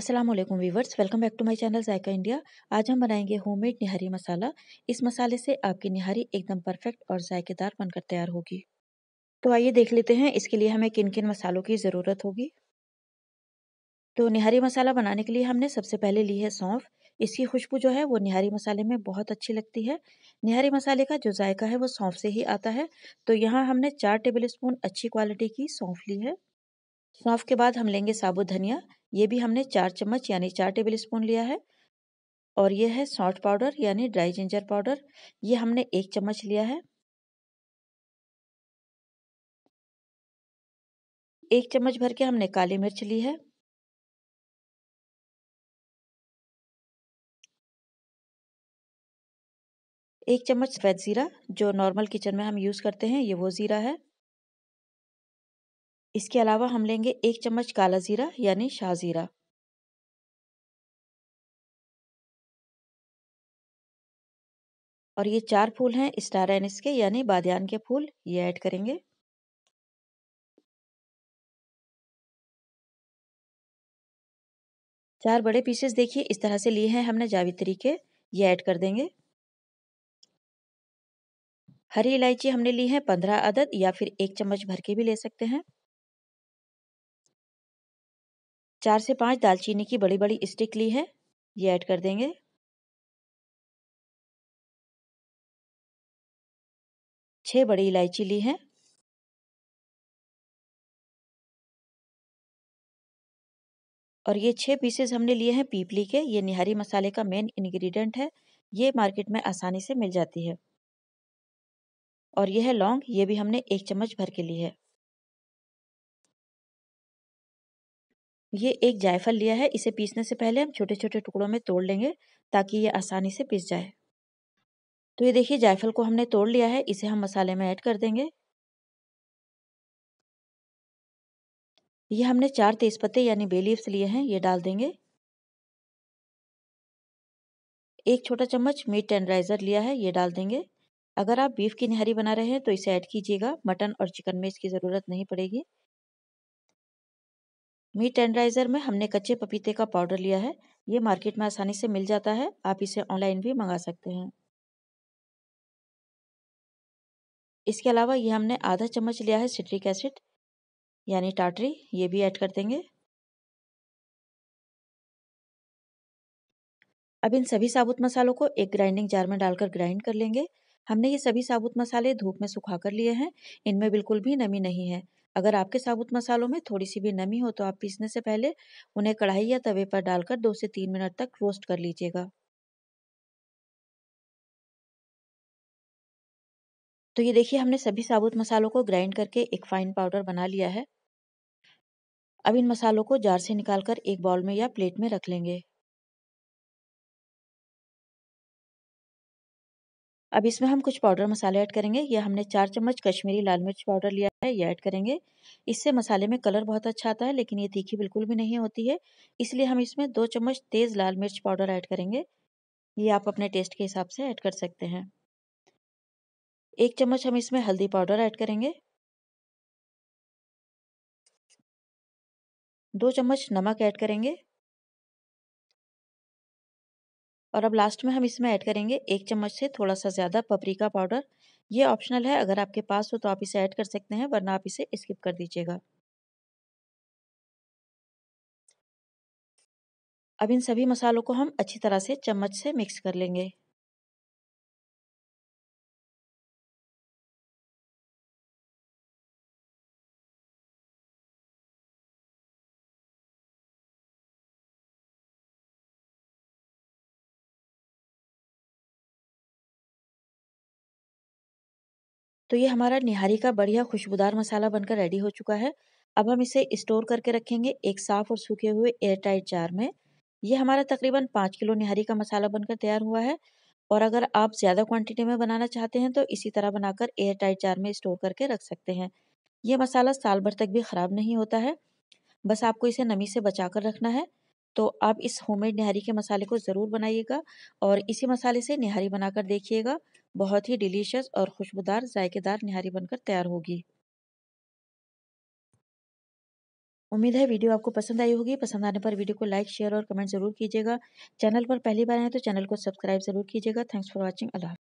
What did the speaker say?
Aslam viewers welcome back to my channel Zaika India आज हम बनाएंगे होममेड निहारी मसाला इस मसाले से आपकी निहारी एकदम परफेक्ट और जायकेदार बनकर तैयार होगी तो आइए देख लेते हैं इसके लिए हमें किन किन मसालों की ज़रूरत होगी तो निहारी मसाला बनाने के लिए हमने सबसे पहले ली है सौंफ इसकी खुशबू जो है वो निहारी मसाले में बहुत अच्छी लगती है निहारी मसाले का जो जायका है वो सौंफ से ही आता है तो यहाँ हमने चार टेबल स्पून अच्छी क्वालिटी की सौंफ ली है सौंफ के बाद हम लेंगे साबुत धनिया ये भी हमने चार चम्मच यानी चार टेबल स्पून लिया है और ये है सॉल्ट पाउडर यानी ड्राई जिंजर पाउडर ये हमने एक चम्मच लिया है एक चम्मच भर के हमने काली मिर्च ली है एक चम्मच सफ़ेद ज़ीरा जो नॉर्मल किचन में हम यूज़ करते हैं ये वो ज़ीरा है इसके अलावा हम लेंगे एक चम्मच काला ज़ीरा यानी शाह ज़ीरा और ये चार फूल हैं स्टार एनिस के यानी बादयान के फूल ये ऐड करेंगे चार बड़े पीसेस देखिए इस तरह से लिए हैं हमने जावित्री के ये ऐड कर देंगे हरी इलायची हमने ली है पंद्रह अदद या फिर एक चम्मच भर के भी ले सकते हैं चार से पांच दालचीनी की बड़ी बड़ी स्टिक ली है ये ऐड कर देंगे छह बड़ी इलायची ली है और ये छह पीसेस हमने लिए हैं पीपली के ये निहारी मसाले का मेन इंग्रेडिएंट है ये मार्केट में आसानी से मिल जाती है और यह लौंग ये भी हमने एक चम्मच भर के लिए है ये एक जायफल लिया है इसे पीसने से पहले हम छोटे छोटे टुकड़ों में तोड़ लेंगे ताकि ये आसानी से पीस जाए तो ये देखिए जायफल को हमने तोड़ लिया है इसे हम मसाले में ऐड कर देंगे ये हमने चार तेज पत्ते यानी बेलीव्स लिए हैं ये डाल देंगे एक छोटा चम्मच मीट टेंडराइजर लिया है ये डाल देंगे अगर आप बीफ की निहारी बना रहे हैं तो इसे ऐड कीजिएगा मटन और चिकन में इसकी ज़रूरत नहीं पड़ेगी मीट टेंडराइजर में हमने कच्चे पपीते का पाउडर लिया है ये मार्केट में आसानी से मिल जाता है आप इसे ऑनलाइन भी मंगा सकते हैं इसके अलावा ये हमने आधा चम्मच लिया है सिट्रिक एसिड यानी टाटरी ये भी ऐड कर देंगे अब इन सभी साबुत मसालों को एक ग्राइंडिंग जार में डालकर ग्राइंड कर लेंगे हमने ये सभी साबुत मसाले धूप में सुखा कर लिए हैं इनमें बिल्कुल भी नमी नहीं है अगर आपके साबुत मसालों में थोड़ी सी भी नमी हो तो आप पीसने से पहले उन्हें कढ़ाई या तवे पर डालकर दो से तीन मिनट तक रोस्ट कर लीजिएगा तो ये देखिए हमने सभी साबुत मसालों को ग्राइंड करके एक फाइन पाउडर बना लिया है अब इन मसालों को जार से निकालकर एक बाउल में या प्लेट में रख लेंगे अब इसमें हम कुछ पाउडर मसाले ऐड करेंगे यह हमने चार चम्मच कश्मीरी लाल मिर्च पाउडर लिया है यह ऐड करेंगे इससे मसाले में कलर बहुत अच्छा आता है लेकिन ये तीखी बिल्कुल भी नहीं होती है इसलिए हम इसमें दो चम्मच तेज़ लाल मिर्च पाउडर ऐड करेंगे ये आप अपने टेस्ट के हिसाब से ऐड कर सकते हैं एक चम्मच हम इसमें हल्दी पाउडर ऐड करेंगे दो चम्मच नमक ऐड करेंगे और अब लास्ट में हम इसमें ऐड करेंगे एक चम्मच से थोड़ा सा ज़्यादा पपरिका पाउडर ये ऑप्शनल है अगर आपके पास हो तो आप इसे ऐड कर सकते हैं वरना आप इसे स्किप कर दीजिएगा अब इन सभी मसालों को हम अच्छी तरह से चम्मच से मिक्स कर लेंगे तो ये हमारा निहारी का बढ़िया खुशबूदार मसाला बनकर रेडी हो चुका है अब हम इसे स्टोर करके रखेंगे एक साफ़ और सूखे हुए एयरटाइट जार में ये हमारा तकरीबन पाँच किलो निहारी का मसाला बनकर तैयार हुआ है और अगर आप ज़्यादा क्वांटिटी में बनाना चाहते हैं तो इसी तरह बनाकर एयर टाइट जार में स्टोर करके रख सकते हैं ये मसाला साल भर तक भी ख़राब नहीं होता है बस आपको इसे नमी से बचा कर रखना है तो आप इस होममेड निहारी के मसाले को ज़रूर बनाइएगा और इसी मसाले से निहारी बनाकर देखिएगा बहुत ही डिलीशियस और खुशबूदार जायकेदार निहारी बनकर तैयार होगी उम्मीद है वीडियो आपको पसंद आई होगी पसंद आने पर वीडियो को लाइक शेयर और कमेंट जरूर कीजिएगा चैनल पर पहली बार आए तो चैनल को सब्सक्राइब जरूर कीजिएगा थैंक्स फॉर वॉचिंग अल्लाह